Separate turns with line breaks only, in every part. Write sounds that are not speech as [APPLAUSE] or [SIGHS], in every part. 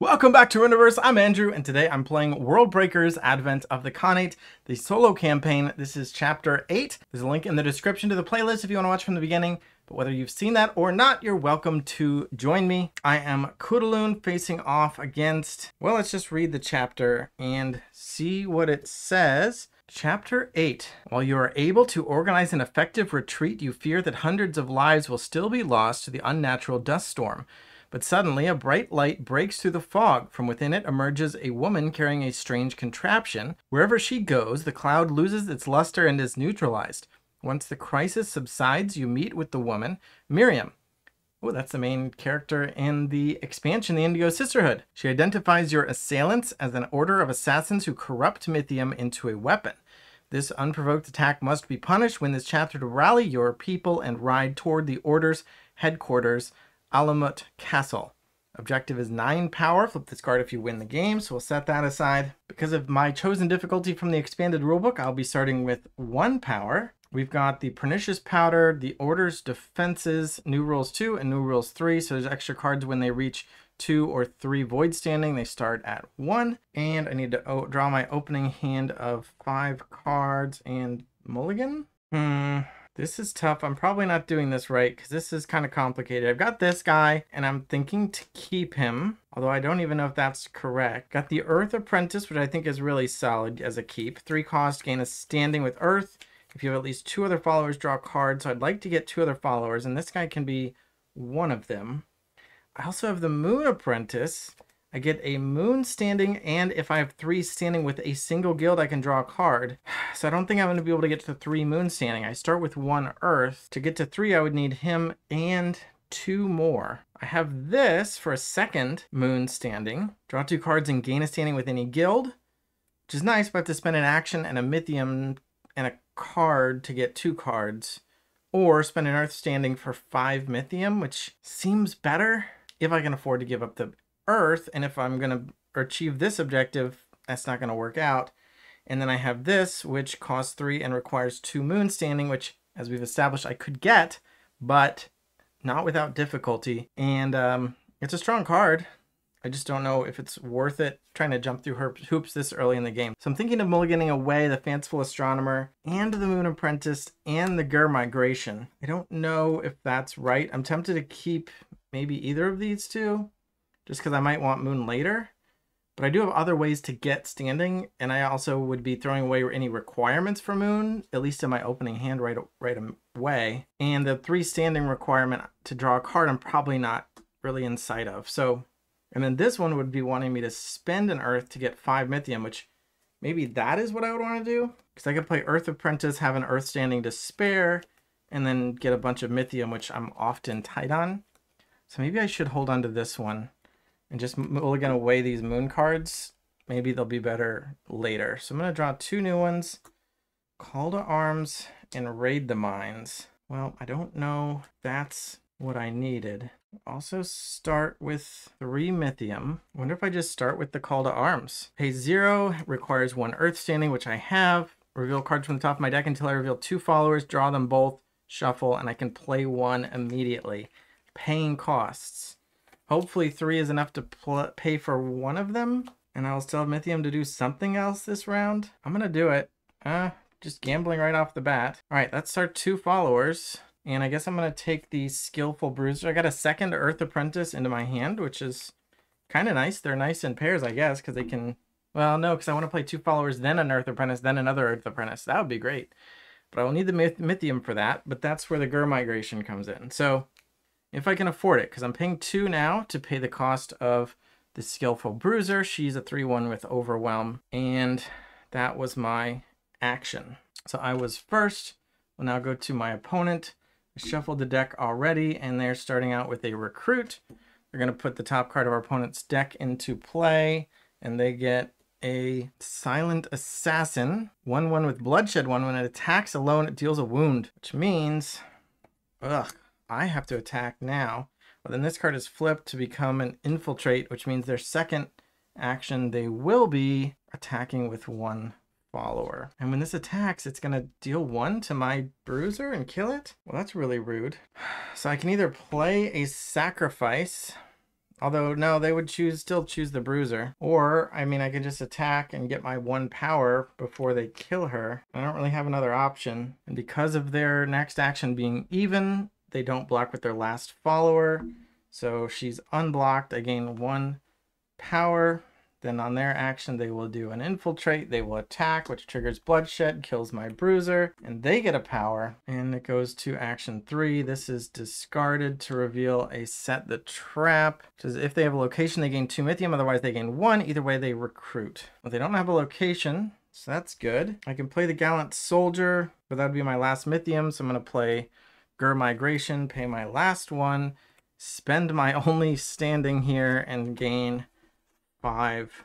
Welcome back to Universe. I'm Andrew, and today I'm playing World Breakers Advent of the Khanate, the solo campaign. This is Chapter 8. There's a link in the description to the playlist if you want to watch from the beginning, but whether you've seen that or not, you're welcome to join me. I am Kudaloon facing off against... Well, let's just read the chapter and see what it says. Chapter 8. While you are able to organize an effective retreat, you fear that hundreds of lives will still be lost to the unnatural dust storm. But suddenly, a bright light breaks through the fog. From within it emerges a woman carrying a strange contraption. Wherever she goes, the cloud loses its luster and is neutralized. Once the crisis subsides, you meet with the woman, Miriam. Oh, that's the main character in the expansion, the Indigo Sisterhood. She identifies your assailants as an order of assassins who corrupt Mythium into a weapon. This unprovoked attack must be punished. Win this chapter to rally your people and ride toward the Order's headquarters Alamut Castle. Objective is 9 power. Flip this card if you win the game, so we'll set that aside. Because of my chosen difficulty from the expanded rulebook, I'll be starting with 1 power. We've got the Pernicious Powder, the Order's Defenses, New Rules 2, and New Rules 3. So there's extra cards when they reach 2 or 3 Void Standing. They start at 1. And I need to draw my opening hand of 5 cards and Mulligan. Hmm. This is tough. I'm probably not doing this right because this is kind of complicated. I've got this guy and I'm thinking to keep him, although I don't even know if that's correct. Got the Earth Apprentice, which I think is really solid as a keep. Three cost, gain a standing with Earth. If you have at least two other followers, draw a card. So I'd like to get two other followers and this guy can be one of them. I also have the Moon Apprentice, I get a moon standing, and if I have three standing with a single guild, I can draw a card. [SIGHS] So I don't think I'm going to be able to get to three moon standing. I start with one earth. To get to three, I would need him and two more. I have this for a second moon standing. Draw two cards and gain a standing with any guild, which is nice, but I have to spend an action and a mythium and a card to get two cards. Or spend an earth standing for five mythium, which seems better if I can afford to give up the earth, and if I'm going to achieve this objective, that's not going to work out. And then I have this, which costs three and requires two moons standing, which as we've established I could get, but not without difficulty. And um, it's a strong card. I just don't know if it's worth it trying to jump through her hoops this early in the game. So I'm thinking of mulliganing away the Fanciful Astronomer and the Moon Apprentice and the Gur Migration. I don't know if that's right. I'm tempted to keep maybe either of these two just because I might want Moon later. But I do have other ways to get standing, and I also would be throwing away any requirements for Moon, at least in my opening hand right, right away. And the three standing requirement to draw a card, I'm probably not really in sight of. So, and then this one would be wanting me to spend an Earth to get five Mythium, which maybe that is what I would want to do. Because I could play Earth Apprentice, have an Earth standing to spare, and then get a bunch of Mythium, which I'm often tight on. So maybe I should hold on to this one and just we're gonna weigh these moon cards. Maybe they'll be better later. So I'm gonna draw two new ones, call to arms, and raid the mines. Well, I don't know that's what I needed. Also start with three Mythium. wonder if I just start with the Call to Arms. Pay zero, requires one Earth Standing, which I have. Reveal cards from the top of my deck until I reveal two followers, draw them both, shuffle, and I can play one immediately. Paying costs. Hopefully three is enough to pay for one of them. And I'll still have Mythium to do something else this round. I'm going to do it. Uh, just gambling right off the bat. All right, that's our two followers. And I guess I'm going to take the Skillful Bruiser. I got a second Earth Apprentice into my hand, which is kind of nice. They're nice in pairs, I guess, because they can... Well, no, because I want to play two followers, then an Earth Apprentice, then another Earth Apprentice. That would be great. But I will need the Mythium for that, but that's where the Gur Migration comes in. So if I can afford it, because I'm paying two now to pay the cost of the Skillful Bruiser. She's a 3-1 with Overwhelm, and that was my action. So I was first. We'll now go to my opponent. I shuffled the deck already, and they're starting out with a Recruit. They're going to put the top card of our opponent's deck into play, and they get a Silent Assassin. 1-1 with Bloodshed, one when It attacks alone. It deals a wound, which means... Ugh. I have to attack now. Well, then this card is flipped to become an infiltrate, which means their second action, they will be attacking with one follower. And when this attacks, it's gonna deal one to my bruiser and kill it? Well, that's really rude. [SIGHS] So I can either play a sacrifice, although no, they would choose still choose the bruiser. Or, I mean, I can just attack and get my one power before they kill her. I don't really have another option. And because of their next action being even, they don't block with their last follower. So she's unblocked. I gain one power. Then on their action, they will do an infiltrate. They will attack, which triggers bloodshed, kills my bruiser, and they get a power. And it goes to action three. This is discarded to reveal a set the trap, which is if they have a location, they gain two mythium. Otherwise, they gain one. Either way, they recruit. Well, they don't have a location, so that's good. I can play the gallant soldier, but that would be my last mythium. So I'm going to play Ger Migration, pay my last one, spend my [LAUGHS] only standing here and gain five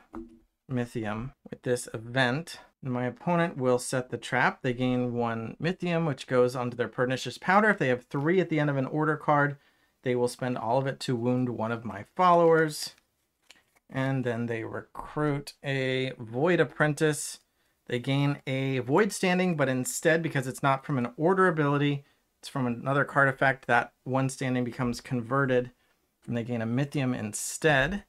Mythium with this event. My opponent will set the trap. They gain one Mythium, which goes onto their Pernicious Powder. If they have three at the end of an order card, they will spend all of it to wound one of my followers. And then they recruit a Void Apprentice. They gain a Void Standing, but instead, because it's not from an order ability, it's from another card effect. That one standing becomes converted and they gain a Mythium instead.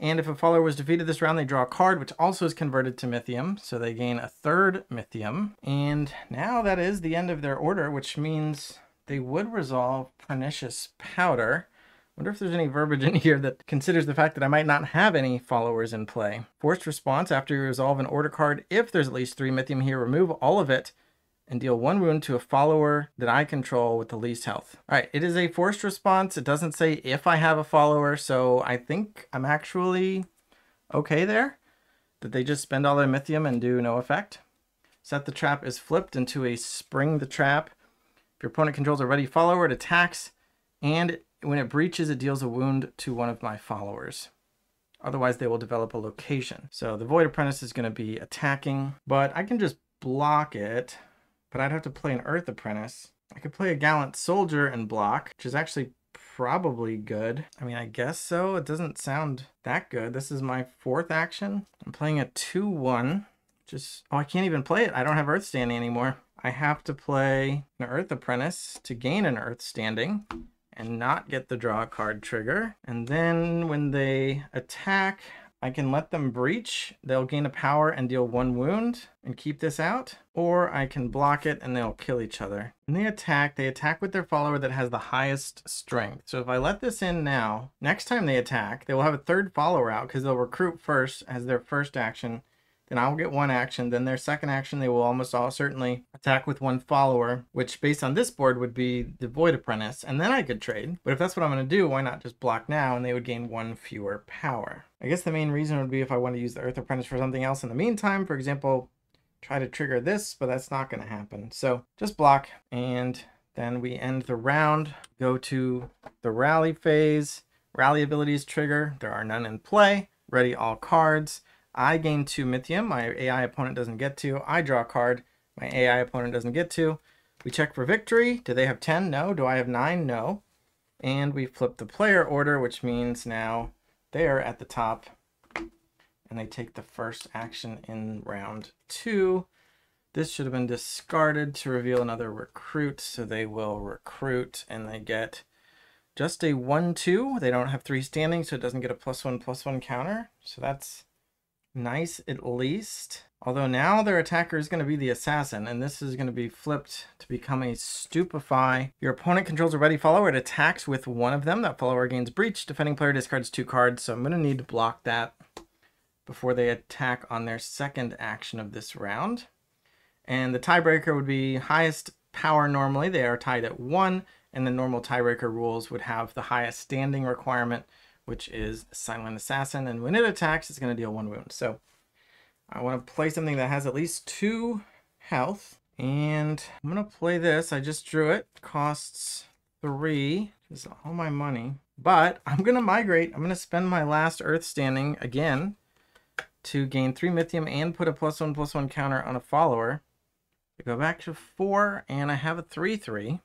And if a follower was defeated this round, they draw a card, which also is converted to Mythium, so they gain a third Mythium. And now that is the end of their order, which means they would resolve Pernicious Powder. wonder if there's any verbiage in [LAUGHS] here that considers the fact that I might not have any followers in play. Forced response, after you resolve an order card, if there's at least three Mythium here, remove all of it and deal one wound to a follower that I control with the least health. All right, it is a forced response. It doesn't say if I have a follower, so I think I'm actually okay there. Did they just spend all their mythium and do no effect? Set the trap is flipped into a spring the trap. If your opponent controls a ready follower, it attacks, and when it breaches, it deals a wound to one of my followers. Otherwise, they will develop a location. So the Void Apprentice is going to be attacking, but I can just block it but I'd have to play an Earth Apprentice. I could play a Gallant Soldier and block, which is actually probably good. I mean, I guess so. It doesn't sound that good. This is my fourth action. I'm playing a 2-1. Just, oh, I can't even play it. I don't have Earth Standing anymore. I have to play an Earth Apprentice to gain an Earth Standing and not get the draw card trigger. And then when they attack, I can let them breach. They'll gain a power and deal one wound and keep this out. Or I can block it and they'll kill each other. And they attack. They attack with their follower that has the highest strength. So if I let this in now, next time they attack, they will have a third follower out because they'll recruit first as their first action then I'll get one action. Then their second action, they will almost all certainly attack with one follower, which based on this board would be the Void Apprentice, and then I could trade. But if that's what I'm going to do, why not just block now, and they would gain one fewer power. I guess the main reason would be if I want to use the Earth Apprentice for something else in the meantime, for example, try to trigger this, but that's not going to happen. So just block, and then we end the round, go to the rally phase, rally abilities trigger, there are none in play, ready all cards, I gain two Mythium, my AI opponent doesn't get to. I draw a card, my AI opponent doesn't get to. We check for victory. Do they have 10? No. Do I have 9? No. And we flip the player order, which means now they are at the top. And they take the first action in round two. This should have been discarded to reveal another recruit. So they will recruit and they get just a 1-2. They don't have three standing, so it doesn't get a plus one, plus one counter. So that's nice at least. Although now their attacker is going to be the assassin, and this is going to be flipped to become a stupefy. Your opponent controls a ready follower. It attacks with one of them. That follower gains breach. Defending player discards two cards, so I'm going to need to block that before they attack on their second action of this round. And the tiebreaker would be highest power normally. They are tied at one, and the normal tiebreaker rules would have the highest standing requirement which is Silent Assassin. And when it attacks, it's going to deal one wound. So I want to play something that has at least two health. And I'm going to play this. I just drew it. Costs three. This is all my money. But I'm going to migrate. I'm going to spend my last Earth Standing again to gain three Mythium and put a plus one, plus one counter on a follower. I go back to four, and I have a three, three.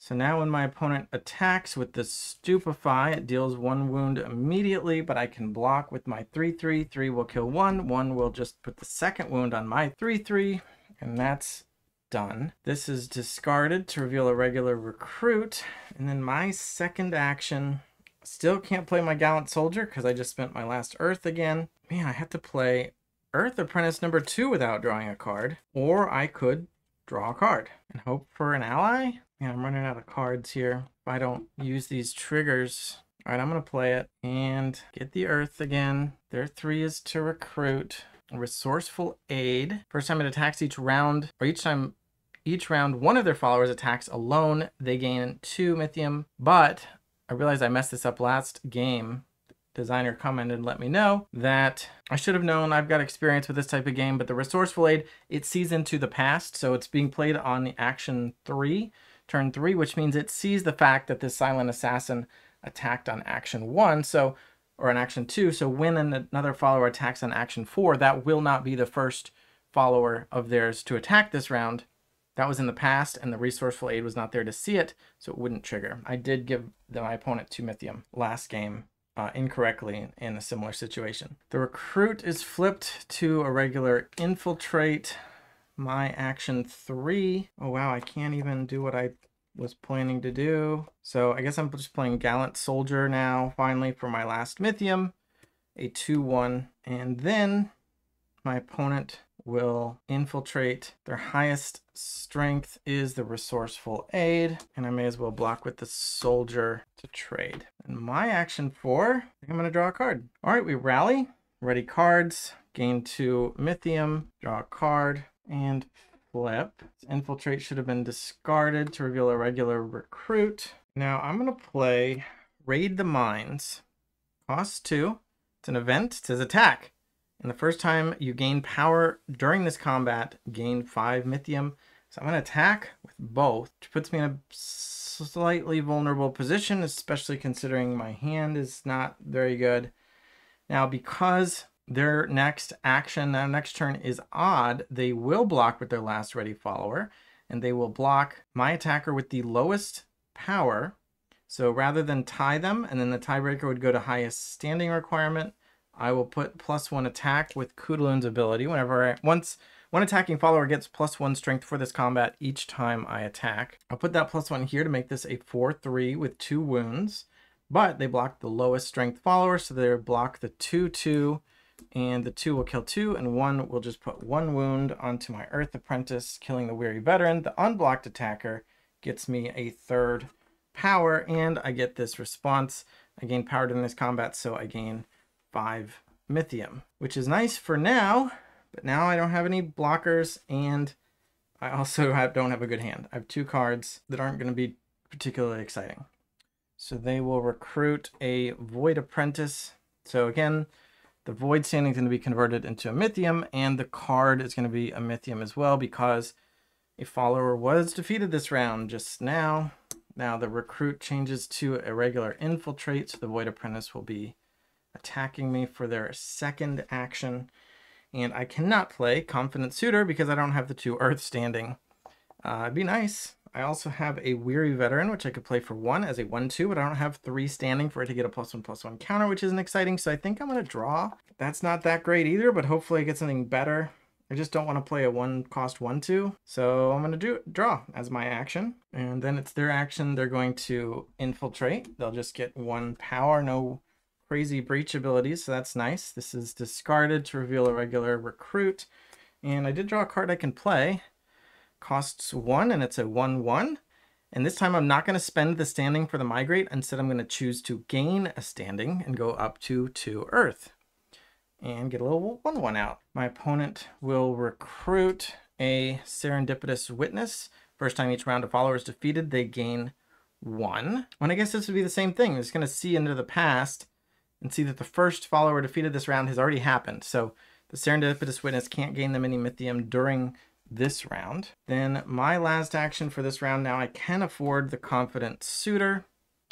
So now when my opponent attacks with the Stupefy, it deals one wound immediately, but I can block with my 3-3. 3 will kill 1. 1 will just put the second wound on my 3-3, and that's done. This is discarded to reveal a regular recruit. And then my second action, still can't play my Gallant Soldier because I just spent my last Earth again. Man, I have to play Earth Apprentice number 2 without drawing a card. Or I could draw a card and hope for an ally. Yeah, I'm running out of cards here. If I don't use these triggers. All right, I'm going to play it and get the Earth again. Their three is to recruit. Resourceful Aid. First time it attacks each round, or each time each round one of their followers attacks alone, they gain two Mythium. But I realized I messed this up last game. Designer commented and let me know that I should have known I've got experience with this type of game, but the Resourceful Aid, it sees into the past, so it's being played on the action three turn three, which means it sees the fact that this silent assassin attacked on action one, so or on action two. So when an, another follower attacks on action four, that will not be the first follower of theirs to attack this round. That was in the past, and the resourceful aid was not there to see it, so it wouldn't trigger. I did give my opponent two Mythium last game uh, incorrectly in a similar situation. The recruit is flipped to a regular infiltrate my action three. Oh, wow, I can't even do what I was planning to do. So I guess I'm just playing Gallant Soldier now, finally, for my last Mythium, a 2-1. And then my opponent will infiltrate. Their highest strength is the Resourceful Aid, and I may as well block with the Soldier to trade. And my action four, I think I'm going to draw a card. All right, we rally. Ready cards. Gain two Mythium. Draw a card and flip. Infiltrate should have been discarded to reveal a regular recruit. Now I'm going to play Raid the Mines. Cost 2. It's an event. It says attack. And the first time you gain power during this combat, gain 5 Mythium. So I'm going to attack with both, which puts me in a slightly vulnerable position, especially considering my hand is not very good. Now, because their next action, their next turn is odd. They will block with their last ready follower, and they will block my attacker with the lowest power. So rather than tie them, and then the tiebreaker would go to highest standing requirement, I will put plus one attack with Kudalun's ability. Whenever I, once one attacking follower gets plus one strength for this combat each time I attack. I'll put that plus one here to make this a 4-3 with two wounds, but they block the lowest strength follower, so they block the 2-2 and the two will kill two, and one will just put one wound onto my Earth Apprentice, killing the Weary Veteran. The unblocked attacker gets me a third power, and I get this response. I gain power during this combat, so I gain five Mythium, which is nice for now, but now I don't have any blockers, and I also [LAUGHS] have, don't have a good hand. I have two cards that aren't going to be particularly exciting. So they will recruit a Void Apprentice. So again, the void standing is going to be converted into a mythium, and the card is going to be a mythium as well because a follower was defeated this round just now. Now the recruit changes to a regular infiltrate, so the void apprentice will be attacking me for their second action. And I cannot play Confident Suitor because I don't have the two Earth standing. Uh, it'd be nice. I also have a Weary Veteran, which I could play for one as a 1-2, but I don't have three standing for it to get a plus one, plus one counter, which isn't exciting, so I think I'm going to draw. That's not that great either, but hopefully I get something better. I just don't want to play a one cost one two, so I'm gonna do draw as my action, and then it's their action. They're going to infiltrate. They'll just get one power, no crazy breach abilities, so that's nice. This is discarded to reveal a regular recruit, and I did draw a card I can play costs one and it's a one, one. And this time I'm not going to spend the standing for the migrate. Instead, I'm going to choose to gain a standing and go up to two earth and get a little one, one out. My opponent will recruit a serendipitous witness. First time each round a follower is defeated, they gain one. And I guess this would be the same thing. It's going to see into the past and see that the first follower defeated this round has already happened. So the serendipitous witness can't gain the mini mythium during this round. Then my last action for this round, now I can afford the Confident Suitor,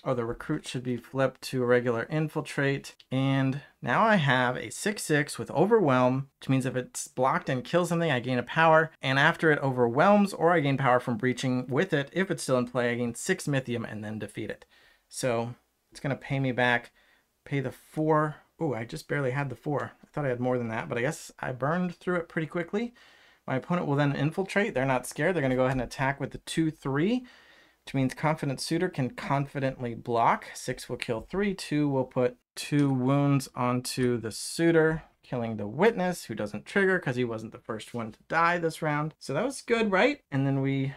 or the Recruit should be flipped to a regular Infiltrate. And now I have a 6-6 with Overwhelm, which means if it's blocked and kills something, I gain a power. And after it overwhelms, or I gain power from breaching with it, if it's still in play, I gain 6 Mythium and then defeat it. So it's going to pay me back, pay the 4. Oh, I just barely had the 4. I thought I had more than that, but I guess I burned through it pretty quickly. My opponent will then infiltrate. They're not scared. They're going to go ahead and attack with the 2-3, which means Confident Suitor can confidently block. 6 will kill 3. 2 will put 2 wounds onto the Suitor, killing the Witness, who doesn't trigger because he wasn't the first one to die this round. So that was good, right? And then we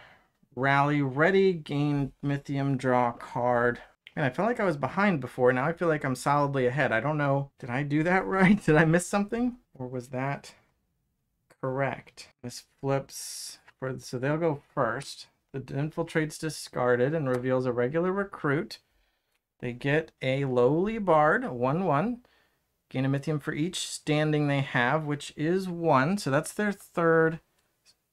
rally, ready, gain Mythium, draw card. And I felt like I was behind before. Now I feel like I'm solidly ahead. I don't know. Did I do that [LAUGHS] right? Did I miss something? Or was that Correct. This flips for so they'll go first. The infiltrate's discarded and reveals a regular recruit. They get a lowly bard, 1 1. Gain a mythium for each standing they have, which is 1. So that's their third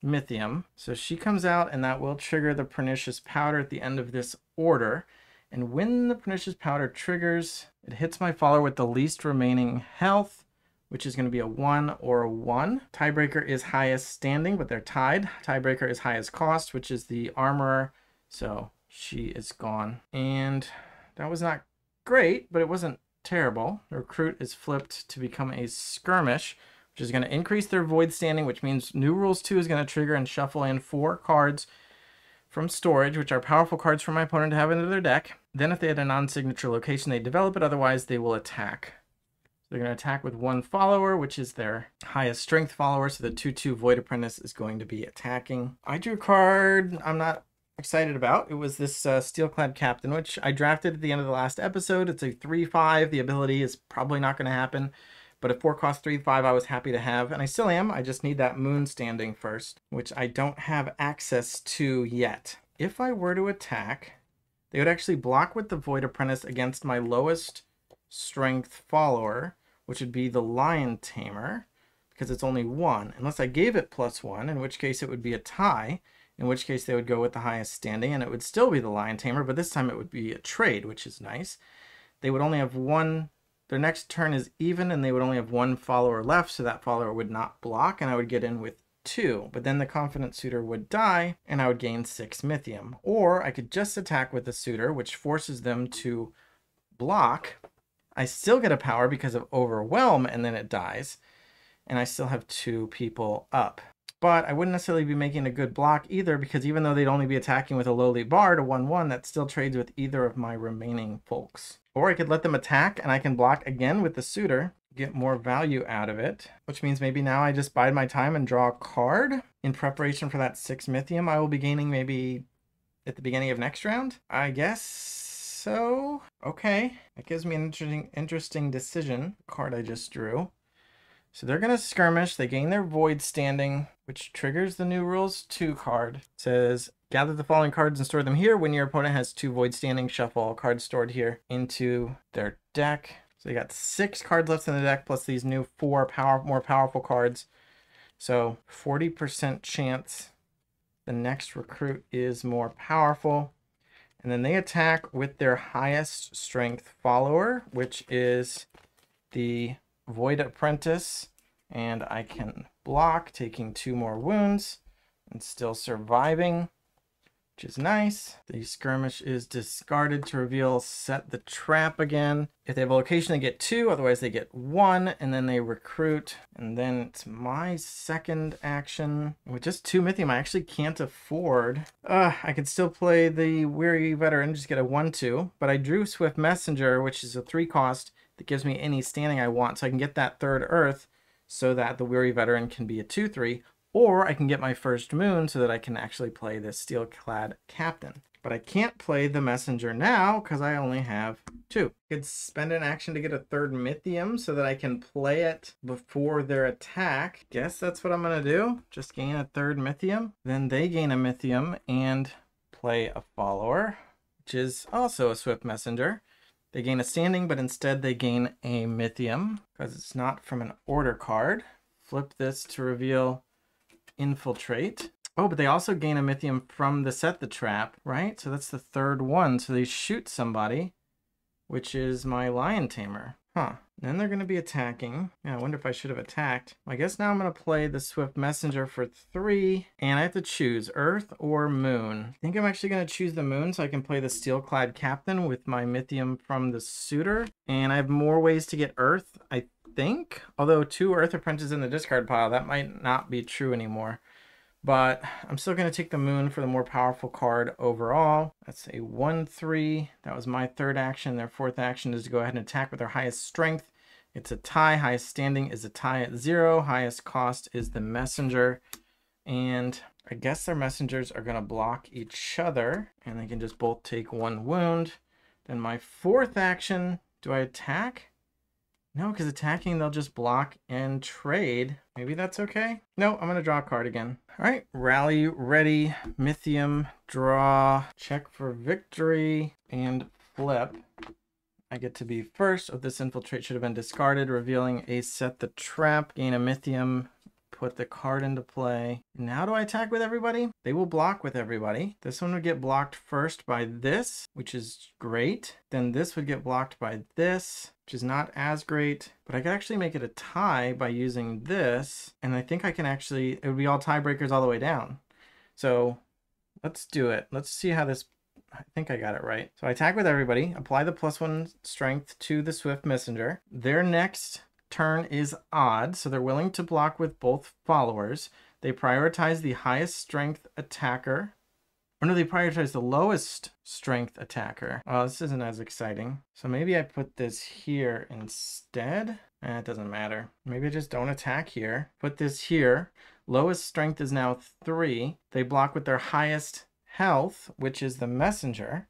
mythium. So she comes out, and that will trigger the pernicious powder at the end of this order. And when the pernicious powder triggers, it hits my follower with the least remaining health which is going to be a 1 or a 1. Tiebreaker is highest standing, but they're tied. Tiebreaker is highest cost, which is the armorer. So she is gone. And that was not great, but it wasn't terrible. The recruit is flipped to become a skirmish, which is going to increase their void standing, which means new rules 2 is going to trigger and shuffle in four cards from storage, which are powerful cards for my opponent to have into their deck. Then if they had a non-signature location, they develop it, otherwise they will attack they're going to attack with one follower, which is their highest strength follower. So the 2-2 Void Apprentice is going to be attacking. I drew a card I'm not excited about. It was this uh, Steelclad Captain, which I drafted at the end of the last episode. It's a 3-5. The ability is probably not going to happen. But a 4 cost 3 5 I was happy to have, and I still am. I just need that moon standing first, which I don't have access to yet. If I were to attack, they would actually block with the Void Apprentice against my lowest strength follower, which would be the lion tamer, because it's only one, unless I gave it plus one, in which case it would be a tie, in which case they would go with the highest standing, and it would still be the lion tamer, but this time it would be a trade, which is nice. They would only have one, their next turn is even, and they would only have one follower left, so that follower would not block, and I would get in with two, but then the confident suitor would die and I would gain six mythium. Or I could just attack with the suitor, which forces them to block I still get a power because of overwhelm and then it dies. And I still have two people up. But I wouldn't necessarily be making a good block either because even though they'd only be attacking with a lowly bar to 1-1, that still trades with either of my remaining folks. Or I could let them attack and I can block again with the suitor, get more value out of it, which means maybe now I just bide my time and draw a card. In preparation for that 6 Mythium, I will be gaining maybe at the beginning of next round, I guess so. Okay, that gives me an interesting, interesting decision card I just drew. So they're going to skirmish. They gain their void standing, which triggers the new rules 2 card. It says, gather the following cards and store them here. When your opponent has two void standing, shuffle all cards stored here into their deck. So you got six cards left in the deck plus these new four power more powerful cards. So 40% chance the next recruit is more powerful. And then they attack with their highest strength follower, which is the Void Apprentice. And I can block, taking two more wounds and still surviving which is nice. The skirmish is discarded to reveal set the trap again. If they have a location, they get two, otherwise they get one, and then they recruit. And then it's my second action. With just two Mythium, I actually can't afford. Uh, I could still play the Weary Veteran, just get a 1-2, but I drew Swift Messenger, which is a 3 cost that gives me any standing I want, so I can get that third Earth so that the Weary Veteran can be a 2-3, or I can get my first moon so that I can actually play this steel-clad captain. But I can't play the messenger now because I only have two. I could spend an action to get a third Mythium so that I can play it before their attack. Guess that's what I'm going to do. Just gain a third Mythium. Then they gain a Mythium and play a follower, which is also a swift messenger. They gain a standing, but instead they gain a Mythium because it's not from an order card. Flip this to reveal Infiltrate. Oh, but they also gain a Mythium from the Set the Trap, right? So that's the third one. So they shoot somebody, which is my Lion Tamer. Huh. Then they're going to be attacking. Yeah, I wonder if I should have attacked. I guess now I'm going to play the Swift Messenger for three, and I have to choose Earth or Moon. I think I'm actually going to choose the Moon so I can play the Steelclad Captain with my Mythium from the Suitor. And I have more ways to get Earth. I think. Although two Earth Apprentices in the discard pile, that might not be true anymore. But I'm still going to take the Moon for the more powerful card overall. That's a 1-3. That was my third action. Their fourth action is to go ahead and attack with their highest strength. It's a tie. Highest standing is a tie at 0. Highest cost is the Messenger. And I guess their messengers are going to block each other and they can just both take one wound. Then my fourth action, do I attack? No, because attacking, they'll just block and trade. Maybe that's okay. No, I'm going to draw a card again. All right, rally ready, Mythium, draw, check for victory, and flip. I get to be first. Oh, this infiltrate should have been discarded, revealing a set the trap, gain a Mythium, put the card into play. Now do I attack with everybody? They will block with everybody. This one would get blocked first by this, which is great. Then this would get blocked by this, which is not as great, but I could actually make it a tie by using this. And I think I can actually, it would be all tiebreakers all the way down. So let's do it. Let's see how this I think I got it right. So I attack with everybody, apply the plus one strength to the Swift Messenger. Their next turn is odd, so they're willing to block with both followers. They prioritize the highest strength attacker. Or no, they prioritize the lowest strength attacker. Oh, this isn't as exciting. So maybe I put this here instead. Eh, it doesn't matter. Maybe I just don't attack here. Put this here. Lowest strength is now three. They block with their highest health, which is the messenger.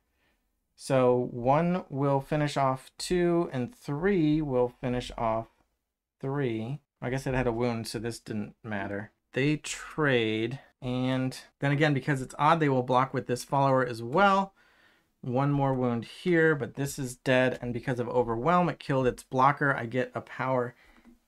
So one will finish off two and three will finish off three. I guess it had a wound, so this didn't matter. They trade, and then again, because it's odd, they will block with this follower as well. One more wound here, but this is dead, and because of Overwhelm, it killed its blocker. I get a power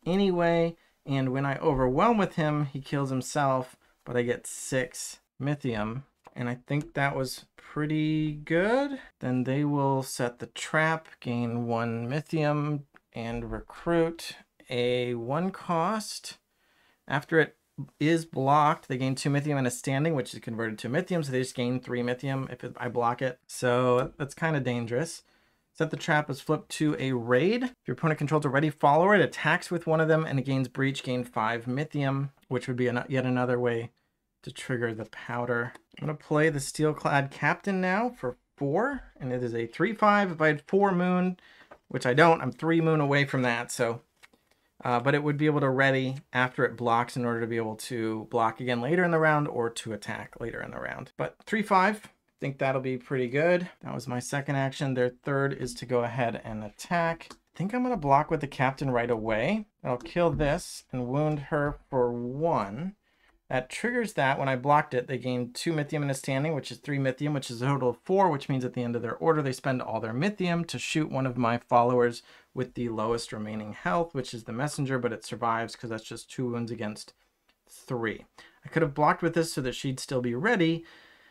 anyway, and when I Overwhelm with him, he kills himself, but I get six Mythium, and I think that was pretty good. Then they will set the trap, gain one Mythium, and recruit, a one cost. After it is blocked, they gain two Mythium and a standing, which is converted to Mythium, so they just gain three Mythium if I block it. So that's kind of dangerous. Set the trap is flipped to a raid. If your opponent controls a ready follower, it attacks with one of them and it gains breach, gain five Mythium, which would be an yet another way to trigger the powder. I'm gonna play the Steelclad Captain now for four, and it is a 3-5. If I had four moon, which I don't, I'm three moon away from that, so uh, but it would be able to ready after it blocks in order to be able to block again later in the round or to attack later in the round. But 3-5, I think that'll be pretty good. That was my second action. Their third is to go ahead and attack. I think I'm going to block with the captain right away. I'll kill this and wound her for one. That triggers that. When I blocked it, they gain two Mythium in a standing, which is three Mythium, which is a total of four, which means at the end of their order, they spend all their Mythium to shoot one of my followers with the lowest remaining health, which is the Messenger, but it survives because that's just two wounds against three. I could have blocked with this so that she'd still be ready,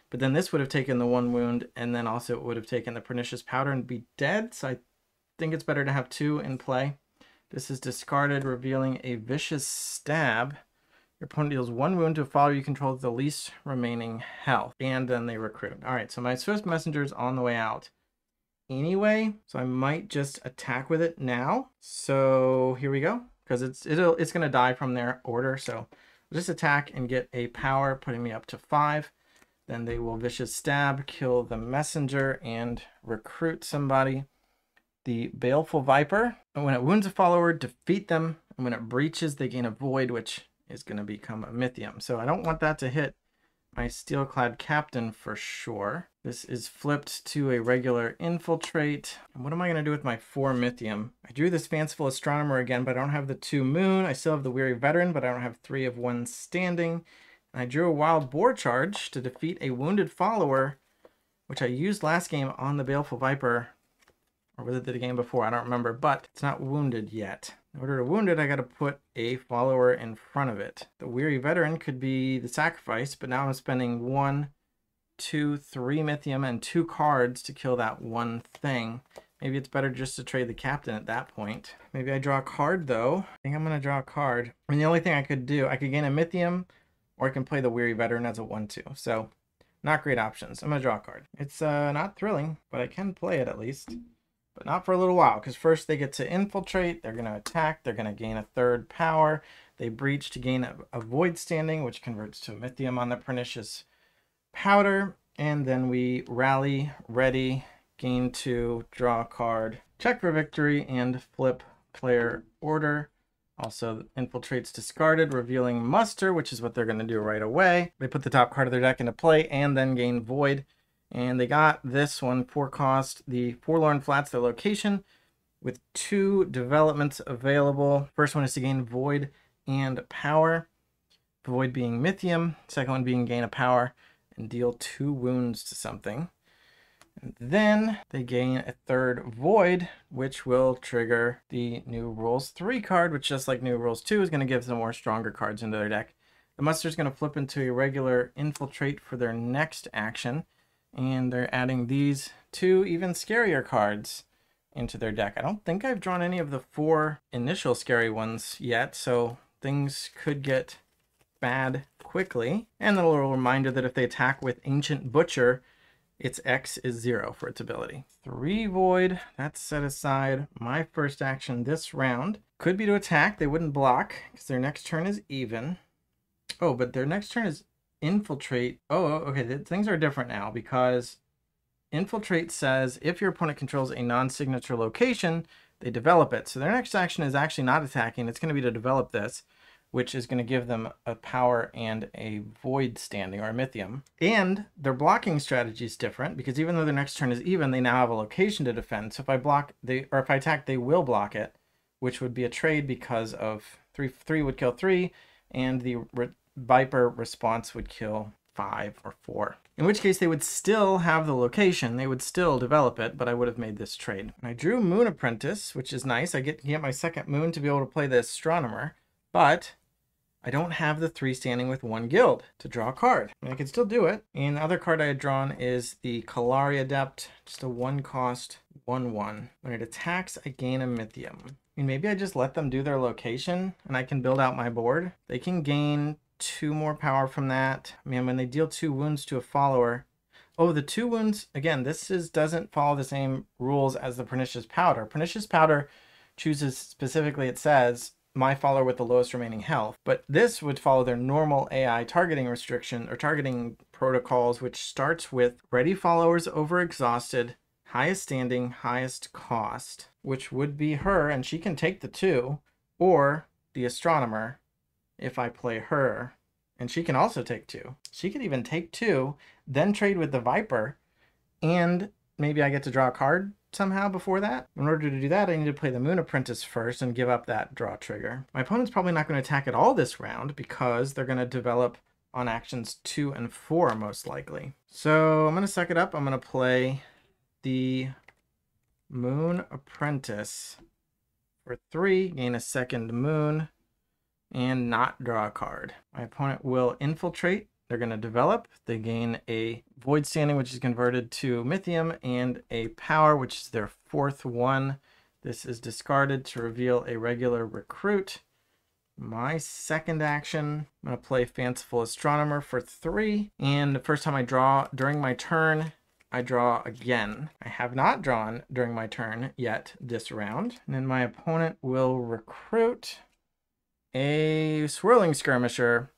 but then this would have taken the one wound, and then also it would have taken the Pernicious Powder and be dead, so I think it's better to have two in play. This is discarded, revealing a Vicious Stab. Your opponent deals one wound to a follower you control the least remaining health. And then they recruit. All right, so my Swift Messenger is on the way out anyway. So I might just attack with it now. So here we go. Because it's it'll it's gonna die from their order. So just attack and get a power, putting me up to five. Then they will vicious stab, kill the messenger, and recruit somebody. The Baleful Viper. And when it wounds a follower, defeat them. And when it breaches, they gain a void, which is going to become a Mythium. So I don't want that to hit my Steelclad Captain for sure. This is flipped to a regular Infiltrate. And what am I going to do with my 4 Mythium? I drew this Fanciful Astronomer again, but I don't have the 2 Moon. I still have the Weary Veteran, but I don't have 3 of 1 standing. And I drew a Wild Boar Charge to defeat a Wounded Follower, which I used last game on the Baleful Viper or was it the game before? I don't remember, but it's not wounded yet. In order to wound it, I gotta put a follower in front of it. The weary veteran could be the sacrifice, but now I'm spending one, two, three mythium, and two cards to kill that one thing. Maybe it's better just to trade the captain at that point. Maybe I draw a card though. I think I'm gonna draw a card. I mean, the only thing I could do, I could gain a Mythium or I can play the Weary Veteran as a 1-2. So not great options. I'm gonna draw a card. It's uh, not thrilling, but I can play it at least but not for a little while because first they get to infiltrate they're going to attack they're going to gain a third power they breach to gain a, a void standing which converts to mithium on the pernicious powder and then we rally ready gain two draw a card check for victory and flip player order also infiltrates discarded revealing muster which is what they're going to do right away they put the top card of their deck into play and then gain void and they got this one for cost, the Forlorn Flats, their location, with two developments available. First one is to gain Void and Power. Void being Mythium, second one being Gain a Power, and deal two wounds to something. And then they gain a third Void, which will trigger the New Rules 3 card, which just like New Rules 2 is going to give some more stronger cards into their deck. The muster is going to flip into a regular Infiltrate for their next action. And they're adding these two even scarier cards into their deck. I don't think I've drawn any of the four initial scary ones yet, so things could get bad quickly. And a little reminder that if they attack with Ancient Butcher, its X is zero for its ability. Three Void, that's set aside. My first action this round could be to attack. They wouldn't block because their next turn is even. Oh, but their next turn is infiltrate. Oh, oh okay. Things are different now because infiltrate says if your opponent controls a non-signature location, they develop it. So their next action is actually not attacking. It's going to be to develop this, which is going to give them a power and a void standing or a mythium. And their blocking strategy is different because even though their next turn is even, they now have a location to defend. So if I block, they or if I attack, they will block it, which would be a trade because of three three would kill three, and the Viper response would kill five or four. In which case they would still have the location, they would still develop it, but I would have made this trade. I drew Moon Apprentice, which is nice. I get, get my second moon to be able to play the Astronomer, but I don't have the three standing with one guild to draw a card. I, can I still do it. And the other card I had drawn is the Kalari Adept, just a one cost, one one. When it attacks, I gain a Mythium. I mean, maybe I just let them do their location and I can build out my board. They can gain two more power from that. I mean, when they deal two wounds to a follower. Oh, the two wounds, again, this is doesn't follow the same rules as the Pernicious Powder. Pernicious Powder chooses specifically, it says, my follower with the lowest remaining health. But this would follow their normal AI targeting restriction or targeting protocols, which starts with ready followers over exhausted, highest standing, highest cost, which would be her, and she can take the two, or the astronomer, if I play her. And she can also take two. She could even take two, then trade with the Viper, and maybe I get to draw a card somehow before that. In order to do that, I need to play the Moon Apprentice first and give up that draw trigger. My opponent's probably not going to attack at all this round because they're going to develop on actions two and four most likely. So I'm going to suck it up. I'm going to play the Moon Apprentice for three, gain a second moon, and not draw a card. My opponent will infiltrate. They're going to develop. They gain a Void Standing, which is converted to Mythium, and a Power, which is their fourth one. This is discarded to reveal a regular Recruit. My second action, I'm going to play Fanciful Astronomer for three. And the first time I draw during my turn, I draw again. I have not drawn during my turn yet this round. And then my opponent will recruit a swirling skirmisher.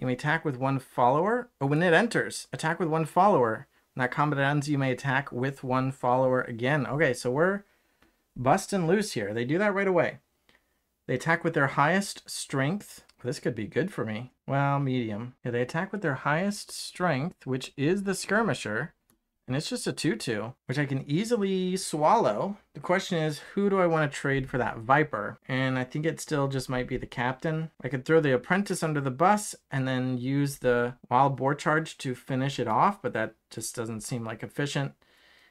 You may attack with one follower. Oh, when it enters, attack with one follower. When that combat ends, you may attack with one follower again. Okay, so we're busting loose here. They do that right away. They attack with their highest strength. This could be good for me. Well, medium. Yeah, they attack with their highest strength, which is the skirmisher and it's just a 2-2, which I can easily swallow. The question is, who do I want to trade for that Viper? And I think it still just might be the captain. I could throw the apprentice under the bus and then use the wild boar charge to finish it off, but that just doesn't seem like efficient.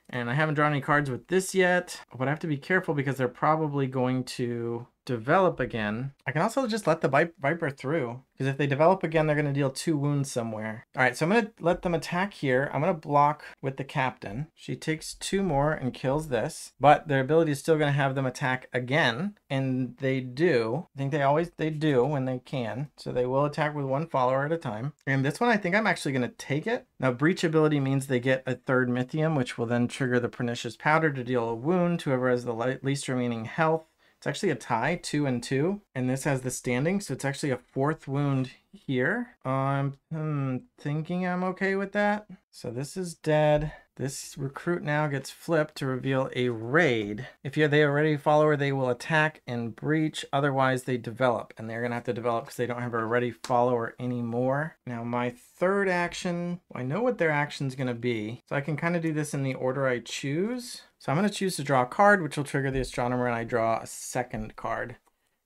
And I haven't drawn any cards with this yet, but I have to be careful because they're probably going to develop again. I can also just let the Viper through, because if they develop again, they're going to deal two wounds somewhere. All right, so I'm going to let them attack here. I'm going to block with the Captain. She takes two more and kills this, but their ability is still going to have them attack again, and they do. I think they always, they do when they can, so they will attack with one follower at a time. And this one, I think I'm actually going to take it. Now, Breach ability means they get a third Mythium, which will then trigger the Pernicious Powder to deal a wound to whoever has the least remaining health it's actually a tie, two and two. And this has the standing, so it's actually a fourth wound here. I'm hmm, thinking I'm okay with that. So this is dead. This recruit now gets flipped to reveal a raid. If you're they already follower, they will attack and breach. Otherwise, they develop. And they're going to have to develop because they don't have a ready follower anymore. Now, my third action, I know what their action's going to be. So I can kind of do this in the order I choose. So I'm going to choose to draw a card, which will trigger the astronomer, and I draw a second card.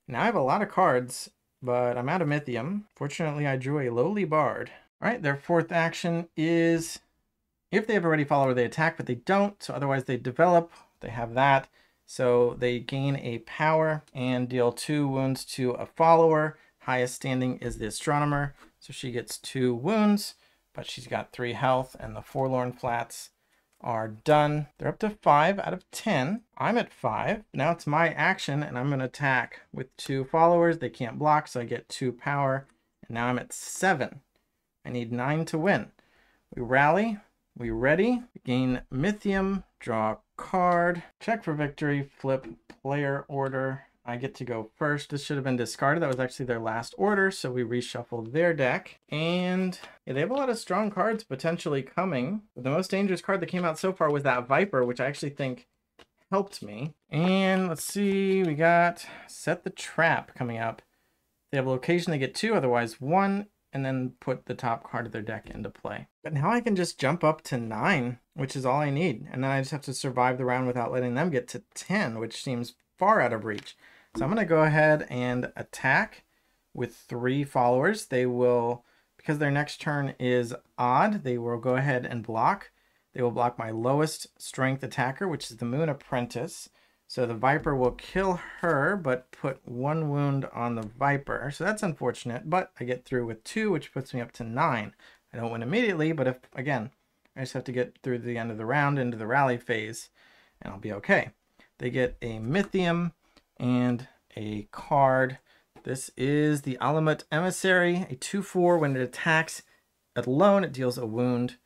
Now I have a lot of cards, but I'm out of Mythium. Fortunately, I drew a lowly bard. All right, their fourth action is if they have a ready follower, they attack, but they don't. So otherwise they develop, they have that. So they gain a power and deal two wounds to a follower. Highest standing is the astronomer. So she gets two wounds, but she's got three health and the forlorn flats are done. They're up to five out of 10. I'm at five. Now it's my action and I'm gonna attack with two followers. They can't block, so I get two power. And now I'm at seven. I need nine to win. We rally, we ready, gain Mythium, draw a card, check for victory, flip player order, I get to go first. This should have been discarded. That was actually their last order, so we reshuffled their deck. And yeah, they have a lot of strong cards potentially coming. The most dangerous card that came out so far was that Viper, which I actually think helped me. And let's see, we got Set the Trap coming up. They have a location, they get two, otherwise one, and then put the top card of their deck into play. But now I can just jump up to nine, which is all I need. And then I just have to survive the round without letting them get to 10, which seems far out of reach. So I'm going to go ahead and attack with three followers. They will, because their next turn is odd, they will go ahead and block. They will block my lowest strength attacker, which is the Moon Apprentice. So the Viper will kill her, but put one wound on the Viper. So that's unfortunate, but I get through with two, which puts me up to nine. I don't win immediately, but if, again, I just have to get through the end of the round into the rally phase, and I'll be okay. They get a Mythium, and a card. This is the Alamut Emissary, a 2-4. When it attacks alone, it deals a wound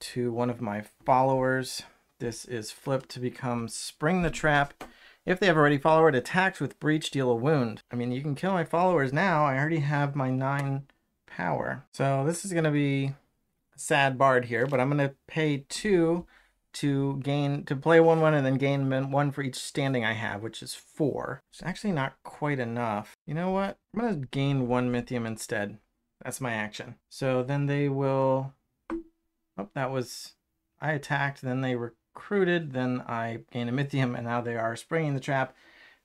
to one of my followers. This is flipped to become Spring the Trap. If they have already follower, it attacks with Breach, deal a wound. I mean, you can kill my followers now. I already have my 9 power. So this is going to be sad bard here, but I'm going to pay 2 to gain to play one one and then gain one for each standing I have, which is four. It's actually not quite enough. You know what? I'm gonna gain one Mythium instead. That's my action. So then they will. Oh, that was. I attacked. Then they recruited. Then I gained a Mythium, and now they are springing the trap.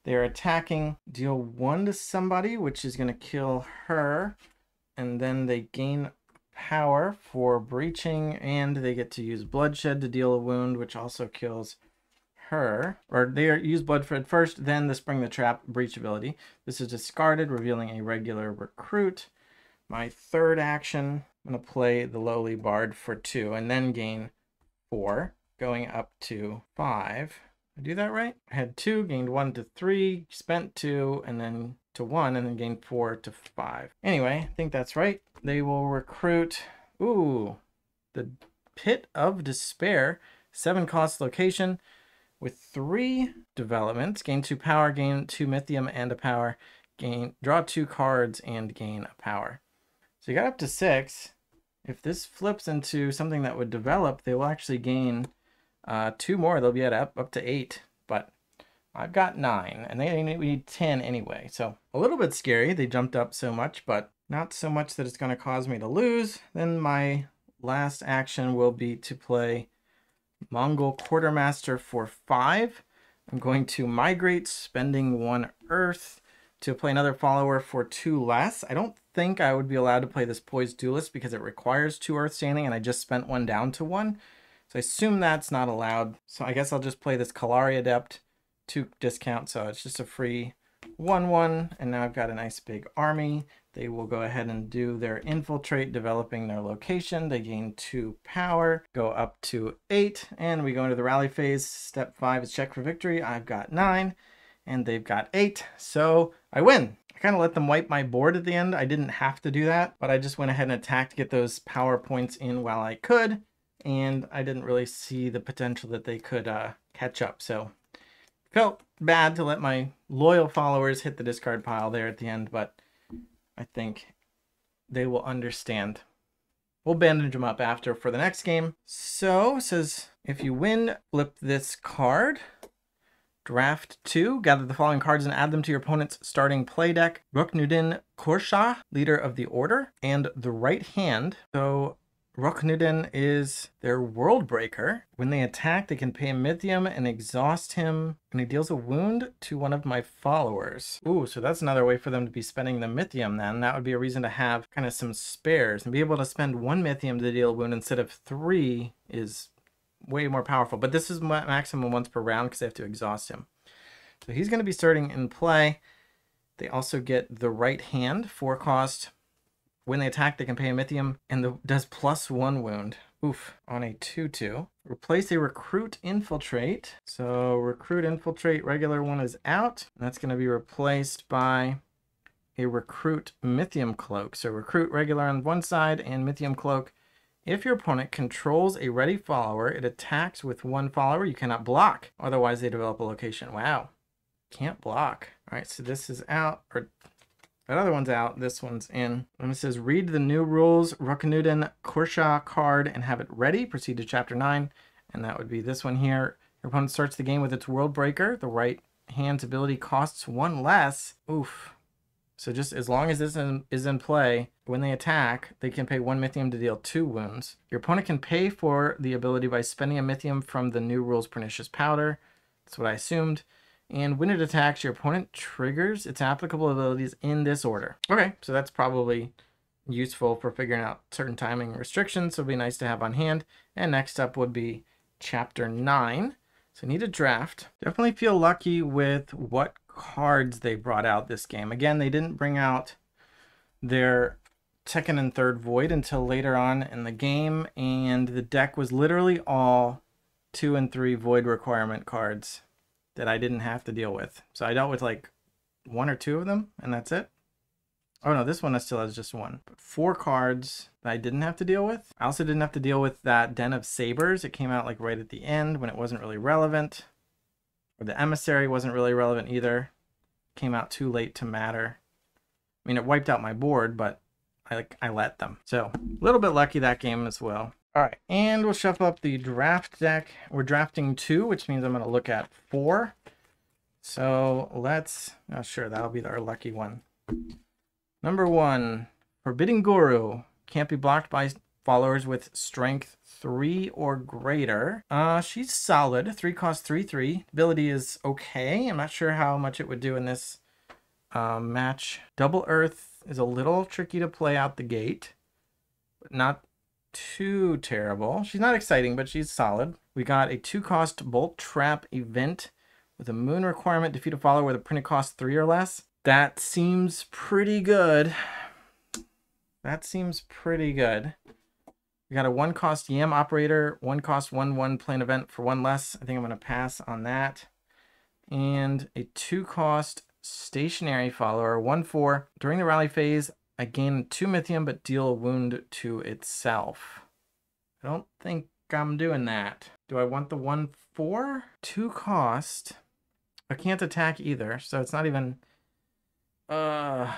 They are attacking. Deal one to somebody, which is gonna kill her, and then they gain power for breaching, and they get to use bloodshed to deal a wound, which also kills her. Or they are, use bloodshed first, then the spring the trap breach ability. This is discarded, revealing a regular recruit. My third action, I'm going to play the lowly bard for two, and then gain four, going up to five. I do that right? I had two, gained one to three, spent two, and then to 1 and then gain 4 to 5. Anyway, I think that's right. They will recruit, ooh, the Pit of Despair, 7 cost location with 3 developments. Gain 2 power, gain 2 Mythium and a power, gain draw 2 cards and gain a power. So you got up to 6. If this flips into something that would develop, they will actually gain uh, 2 more. They'll be at up, up to 8. I've got nine, and they need 10 anyway. So a little bit scary. They jumped up so much, but not so much that it's going to cause me to lose. Then my last action will be to play Mongol Quartermaster for five. I'm going to migrate, spending one Earth to play another follower for two less. I don't think I would be allowed to play this Poised Duelist because it requires two Earth standing, and I just spent one down to one. So I assume that's not allowed. So I guess I'll just play this Kalari Adept two discount, so it's just a free one one. And now I've got a nice big army. They will go ahead and do their infiltrate, developing their location. They gain two power, go up to eight, and we go into the rally phase. Step five is check for victory. I've got nine, and they've got eight, so I win. I kind of let them wipe my board at the end. I didn't have to do that, but I just went ahead and attacked, get those power points in while I could, and I didn't really see the potential that they could uh, catch up. So felt bad to let my loyal followers hit the discard pile there at the end, but I think they will understand. We'll bandage them up after for the next game. So says, if you win, flip this card. Draft 2. Gather the following cards and add them to your opponent's starting play deck. Ruknudin Korsha, leader of the order, and the right hand. So Ruknudin is their world breaker. When they attack, they can pay a Mythium and exhaust him, and he deals a wound to one of my followers. Ooh, so that's another way for them to be spending the Mythium then. That would be a reason to have kind of some spares and be able to spend one Mythium to deal a wound instead of three is way more powerful. But this is maximum once per round because they have to exhaust him. So he's going to be starting in play. They also get the right hand, four cost, when they attack, they can pay a Mythium and the, does plus one wound. Oof. On a 2-2. Replace a Recruit Infiltrate. So Recruit Infiltrate, regular one is out. That's going to be replaced by a Recruit Mythium Cloak. So Recruit regular on one side and Mythium Cloak. If your opponent controls a ready follower, it attacks with one follower you cannot block. Otherwise, they develop a location. Wow. Can't block. All right, so this is out. Or that other one's out, this one's in. And it says, read the new rules, Ruckanudan Korsha card, and have it ready. Proceed to chapter 9, and that would be this one here. Your opponent starts the game with its World Breaker. The right hand's ability costs one less. Oof. So just as long as this is in play, when they attack, they can pay one Mythium to deal two wounds. Your opponent can pay for the ability by spending a Mythium from the new rules Pernicious Powder. That's what I assumed. And when it attacks, your opponent triggers its applicable abilities in this order. Okay, so that's probably useful for figuring out certain timing restrictions, so it'd be nice to have on hand. And next up would be Chapter 9. So need a draft. Definitely feel lucky with what cards they brought out this game. Again, they didn't bring out their second and third void until later on in the game, and the deck was literally all two and three void requirement cards that I didn't have to deal with. So I dealt with like one or two of them and that's it. Oh no, this one I still has just one. But four cards that I didn't have to deal with. I also didn't have to deal with that Den of Sabers. It came out like right at the end when it wasn't really relevant. Or the Emissary wasn't really relevant either. Came out too late to matter. I mean, it wiped out my board, but I, like I let them. So a little bit lucky that game as well. All right, and we'll shuffle up the draft deck. We're drafting two, which means I'm going to look at four. So let's, oh sure, that'll be our lucky one. Number one, forbidding Guru. Can't be blocked by followers with strength three or greater. Uh, she's solid, three cost three, three. Ability is okay. I'm not sure how much it would do in this uh, match. Double Earth is a little tricky to play out the gate, but not too terrible. She's not exciting, but she's solid. We got a two-cost Bolt Trap event with a moon requirement, defeat a follower with a printed cost three or less. That seems pretty good. That seems pretty good. We got a one cost YAM operator, one cost one one plane event for one less. I think I'm gonna pass on that. And a two cost stationary follower, one four. During the rally phase, I gain two Mythium but deal a wound to itself. I don't think I'm doing that. Do I want the 1-4? Two cost. I can't attack either, so it's not even... Uh...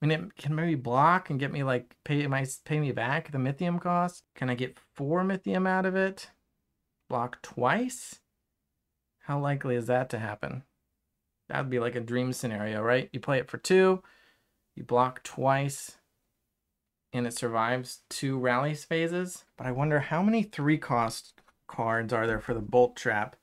I mean, it can maybe block and get me like pay my pay me back the mythium cost. Can I get four mythium out of it? Block twice? How likely is that to happen? That'd be like a dream scenario, right? You play it for two, you block twice and it survives two rallies phases. But I wonder how many three cost cards are there for the bolt trap?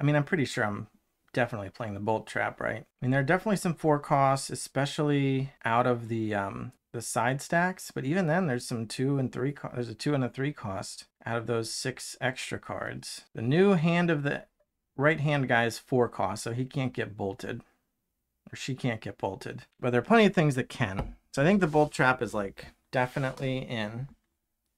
I mean, I'm pretty sure I'm definitely playing the bolt trap, right? I mean, there are definitely some four costs, especially out of the um, the side stacks. But even then, there's some two and three. there's a two and a three cost out of those six extra cards. The new hand of the right hand guy is four cost, so he can't get bolted or she can't get bolted. But there are plenty of things that can. So I think the bolt trap is like definitely in.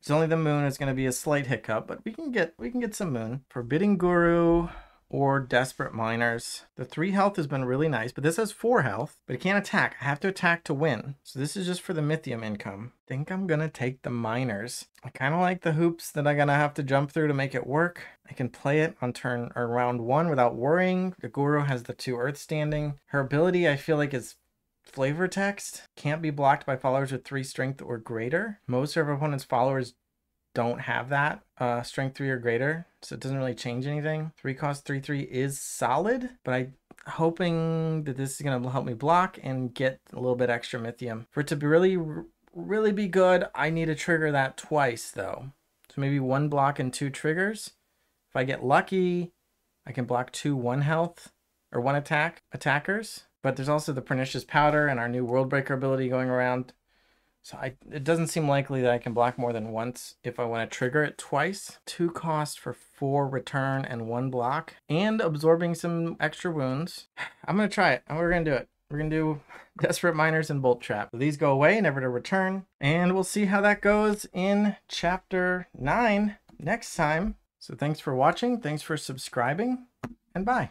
It's only the moon is going to be a slight hiccup, but we can get we can get some moon. Forbidding Guru, or Desperate Miners. The three health has been really nice, but this has four health, but it can't attack. I have to attack to win. So this is just for the Mythium income. think I'm gonna take the Miners. I kind of like the hoops that I'm gonna have to jump through to make it work. I can play it on turn or round one without worrying. The Guru has the two Earth standing. Her ability I feel like is flavor text can't be blocked by followers with three strength or greater. Most of her opponent's followers don't have that uh, strength three or greater, so it doesn't really change anything. Three cost three three is solid, but I'm hoping that this is gonna help me block and get a little bit extra Mythium. For it to be really, really be good, I need to trigger that twice though. So maybe one block and two triggers. If I get lucky, I can block two one health or one attack attackers. But there's also the Pernicious Powder and our new Worldbreaker ability going around so I, it doesn't seem likely that I can block more than once if I want to trigger it twice. Two cost for four return and one block and absorbing some extra wounds. [SIGHS] I'm going to try it. We're going to do it. We're going to do [LAUGHS] Desperate Miners and Bolt Trap. these go away, never to return. And we'll see how that goes in Chapter 9 next time. So thanks for watching. Thanks for subscribing and bye.